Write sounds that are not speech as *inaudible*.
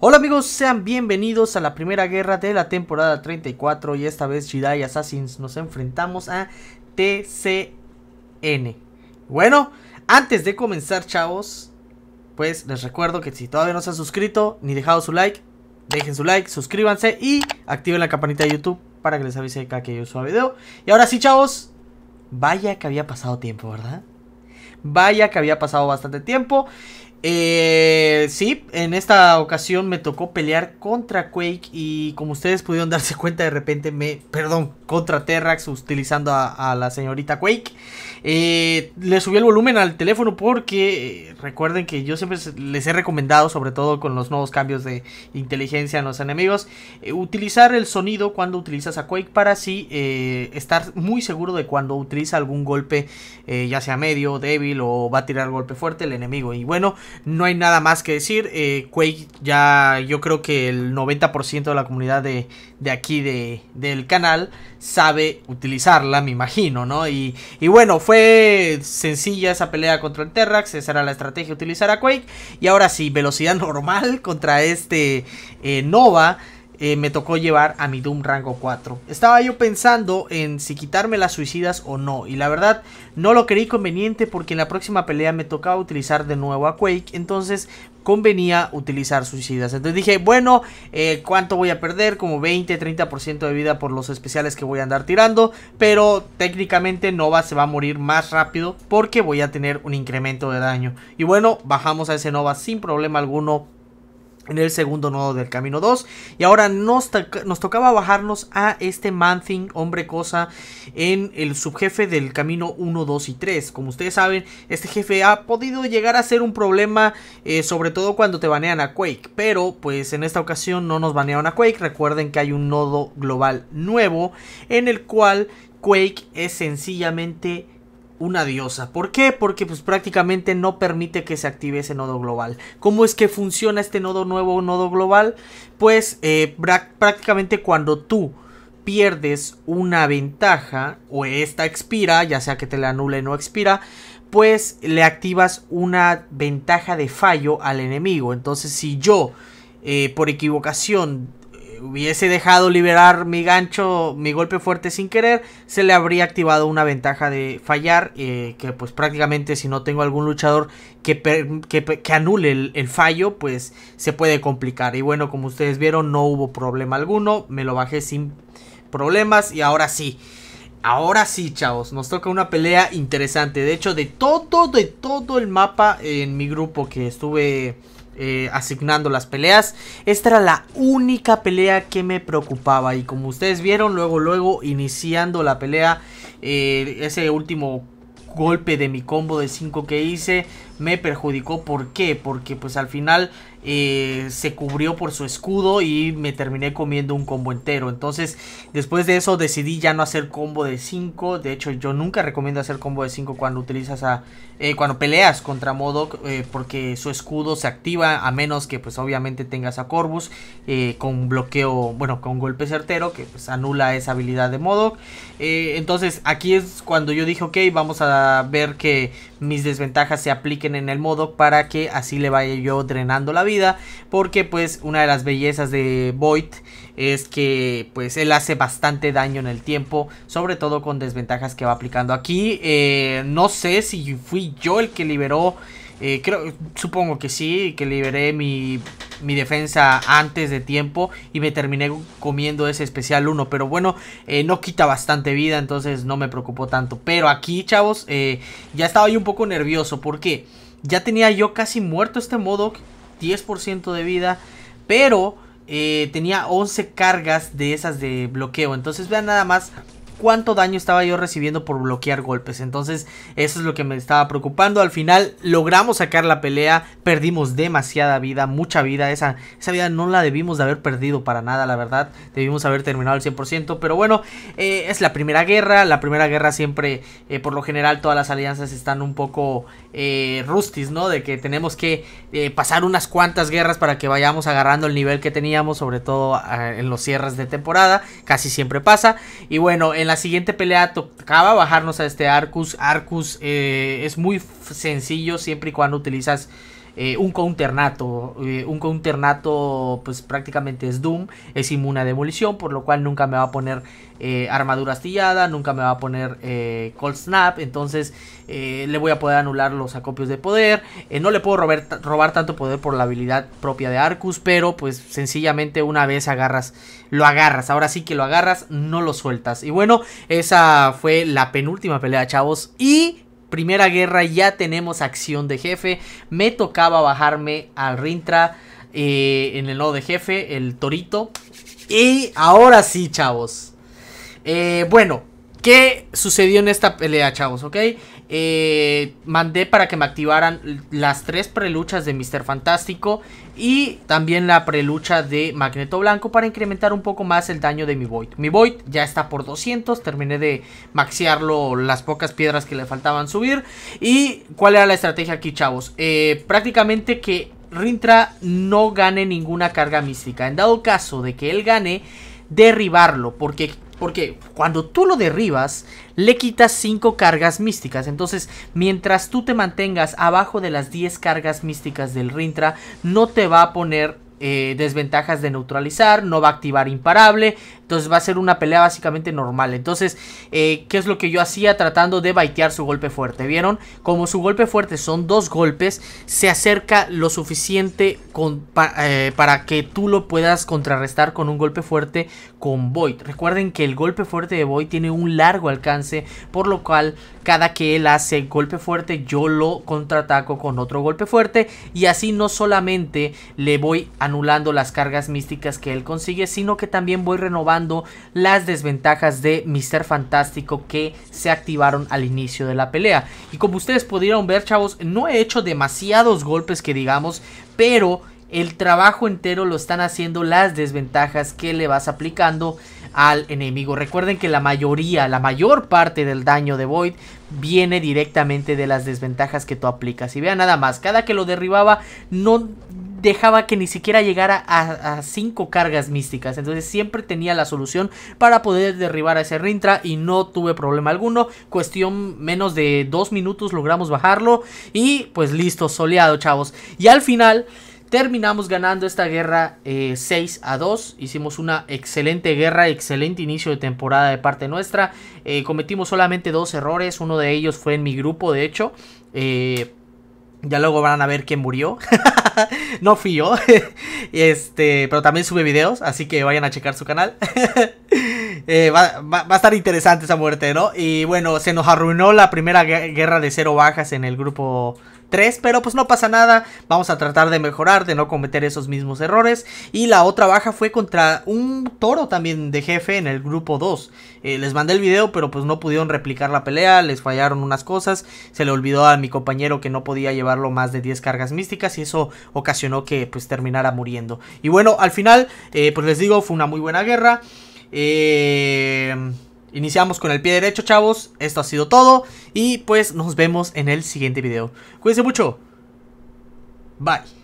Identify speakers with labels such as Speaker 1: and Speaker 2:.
Speaker 1: Hola amigos, sean bienvenidos a la primera guerra de la temporada 34 y esta vez Jedi Assassins nos enfrentamos a TCN. Bueno, antes de comenzar chavos, pues les recuerdo que si todavía no se han suscrito ni dejado su like, dejen su like, suscríbanse y activen la campanita de YouTube para que les avise cada que yo suba video. Y ahora sí chavos, vaya que había pasado tiempo, ¿verdad? Vaya que había pasado bastante tiempo. Eh, sí, en esta ocasión me tocó pelear contra Quake y como ustedes pudieron *laughs* darse cuenta de repente me, perdón, contra Terrax utilizando a, la señorita Quake. Eh, le subí el volumen al teléfono porque eh, recuerden que yo siempre les he recomendado, sobre todo con los nuevos cambios de inteligencia en los enemigos, eh, utilizar el sonido cuando utilizas a Quake para así eh, estar muy seguro de cuando utiliza algún golpe, ya sea medio, débil o va a tirar golpe fuerte el enemigo. Y bueno, no hay nada más que decir. Eh, Quake ya yo creo que el 90% de la comunidad de, aquí del canal sabe utilizarla, me imagino, ¿no? Y, bueno, fue sencilla esa pelea contra el Terrax, esa era la estrategia, utilizar a Quake. Y ahora sí, velocidad *laughs* normal contra este eh, Nova. Eh, me tocó llevar a mi Doom rango 4. Estaba yo pensando en si quitarme las suicidas o no, y la verdad no lo creí conveniente porque en la próxima pelea me tocaba utilizar de nuevo a Quake, entonces convenía utilizar suicidas. Entonces dije, bueno, eh, ¿cuánto voy a perder? Como 20, 30% de vida por los especiales que voy a andar tirando, pero técnicamente Nova se va a morir más rápido porque voy a tener un incremento de daño. Y bueno, bajamos a ese Nova sin problema alguno en el segundo nodo del camino 2. Y ahora nos, nos, tocaba bajarnos a este Manthing, hombre cosa, en el subjefe del camino 1, 2 y 3. Como ustedes saben, este jefe ha podido llegar a ser un problema, eh, sobre todo cuando te banean a Quake. Pero pues en esta ocasión no nos banearon a Quake. Recuerden que hay un nodo global nuevo en el cual Quake es sencillamente una diosa. ¿Por qué? Porque pues prácticamente no permite que se active ese nodo global. ¿Cómo es que funciona este nodo nuevo nodo global? Pues eh, prácticamente cuando tú pierdes una ventaja o esta expira, ya sea que te la anule o expira, pues le activas una ventaja de fallo al enemigo. Entonces si yo eh, por equivocación hubiese dejado liberar mi gancho, mi golpe fuerte sin querer, se le habría activado una ventaja de fallar, eh, que pues prácticamente si no tengo algún luchador que, que, anule el, el, fallo, pues se puede complicar. Y bueno, como ustedes vieron, no hubo problema alguno, me lo bajé sin problemas y ahora sí. Ahora sí, chavos, nos toca una pelea interesante. De hecho, de todo, de todo el mapa en mi grupo que estuve eh, asignando las peleas. Esta era la única pelea que me preocupaba. Y como ustedes vieron, luego, luego, iniciando la pelea, eh, ese último golpe de mi combo de 5 que hice me perjudicó. ¿Por qué? Porque pues al final eh, se cubrió por su escudo y me terminé comiendo un combo entero. Entonces, después de eso decidí ya no hacer combo de 5. De hecho, yo nunca recomiendo hacer combo de 5 cuando utilizas a... Eh, cuando peleas contra Modok eh, porque su escudo se activa a menos que pues obviamente tengas a Corvus con bloqueo, bueno, con golpe certero que pues anula esa habilidad de Modok. entonces, aquí es cuando yo dije, ok, vamos a ver que mis desventajas se apliquen en el Modok para que así le vaya yo drenando la vida porque pues una de las bellezas de Void es que pues él hace bastante daño en el tiempo, sobre todo con desventajas que va aplicando aquí. Eh, no sé si fui yo el que liberó, eh, creo, supongo que sí, que liberé mi, defensa antes de tiempo y me terminé comiendo ese especial 1, pero bueno, eh, no quita bastante vida, entonces no me preocupó tanto. Pero aquí, chavos, ya estaba yo un poco nervioso, Porque Ya tenía yo casi muerto este modo 10% de vida, pero eh, tenía 11 cargas de esas de bloqueo. Entonces vean nada más cuánto daño estaba yo recibiendo por bloquear golpes. Entonces eso es lo que me estaba preocupando. Al final logramos sacar la pelea. Perdimos demasiada vida, mucha vida. Esa, vida no la debimos de haber perdido para nada, la verdad. Debimos haber terminado al 100%. Pero bueno, eh, es la primera guerra. La primera guerra siempre, eh, por lo general, todas las alianzas están un poco eh, rustis, ¿no? De que tenemos que pasar unas cuantas guerras para que vayamos agarrando el nivel que teníamos, sobre todo ah, en los cierres de temporada. Casi siempre pasa. Y bueno, en la siguiente pelea tocaba bajarnos a este Arcus. Arcus eh, es muy sencillo siempre y cuando utilizas eh, un counternato. Eh, un counternato pues prácticamente es Doom, es inmune a demolición, por lo cual nunca me va a poner eh, armadura astillada, nunca me va a poner Cold Snap, entonces le voy a poder anular los acopios de poder. no le puedo robar, robar tanto poder por la habilidad propia de Arcus, pero pues sencillamente una vez agarras, lo agarras, ahora sí que lo agarras, no lo sueltas. Y bueno, esa fue la penúltima pelea, chavos, y primera guerra ya tenemos acción de jefe. Me tocaba bajarme al Rintra eh, en el nodo de jefe, el Torito. Y ahora sí, chavos. Eh, bueno, ¿qué sucedió en esta pelea, chavos? ¿Ok? Eh, mandé para que me activaran las tres preluchas de Mr. Fantástico y también la prelucha de Magneto Blanco para incrementar un poco más el daño de mi Void. Mi Void ya está por 200, terminé de maxearlo las pocas piedras que le faltaban subir. ¿Y cuál era la estrategia aquí, chavos? Eh, prácticamente que Rintra no gane ninguna carga mística. En dado caso de que él gane, derribarlo, porque porque cuando tú lo derribas, le quitas 5 cargas místicas. Entonces, mientras tú te mantengas abajo de las 10 cargas místicas del Rintra, no te va a poner eh, desventajas de neutralizar, no va a activar imparable, entonces va a ser una pelea básicamente normal. Entonces, eh, ¿qué es lo que yo hacía tratando de baitear su golpe fuerte? ¿Vieron? Como su golpe fuerte son dos golpes, se acerca lo suficiente eh, para que tú lo puedas contrarrestar con un golpe fuerte con Void. Recuerden que el golpe fuerte de Void tiene un largo alcance, por lo cual cada que él hace golpe fuerte yo lo contraataco con otro golpe fuerte y así no solamente le voy anulando las cargas místicas que él consigue, sino que también voy renovando las desventajas de Mister Fantástico que se activaron al inicio de la pelea. Y como ustedes pudieron ver, chavos, no he hecho demasiados golpes que digamos, pero el trabajo entero lo están haciendo las desventajas que le vas aplicando al enemigo. Recuerden que la mayoría, la mayor parte del daño de Void viene directamente de las desventajas que tú aplicas. Y vean nada más, cada que lo derribaba no dejaba que ni siquiera llegara a, 5 cinco cargas místicas. Entonces siempre tenía la solución para poder derribar a ese Rintra y no tuve problema alguno. Cuestión menos de dos minutos logramos bajarlo y pues listo, soleado chavos. Y al final terminamos ganando esta guerra 6 eh, a 2. Hicimos una excelente guerra, excelente inicio de temporada de parte nuestra. Eh, cometimos solamente dos errores, uno de ellos fue en mi grupo de hecho. Eh, ya luego van a ver quién murió. *laughs* no fui yo. *laughs* este, pero también sube videos, así que vayan a checar su canal. *laughs* Eh, va, a estar interesante esa muerte, ¿no? Y bueno, se nos arruinó la primera guerra de cero bajas en el grupo 3, pero pues no pasa nada, vamos a tratar de mejorar, de no cometer esos mismos errores. Y la otra baja fue contra un toro también de jefe en el grupo 2. Eh, les mandé el video, pero pues no pudieron replicar la pelea, les fallaron unas cosas, se le olvidó a mi compañero que no podía llevarlo más de 10 cargas místicas y eso ocasionó que pues terminara muriendo. Y bueno, al final, eh, pues les digo, fue una muy buena guerra. Eh Iniciamos con el pie derecho, chavos. Esto ha sido todo. Y pues nos vemos en el siguiente video. Cuídense mucho. Bye.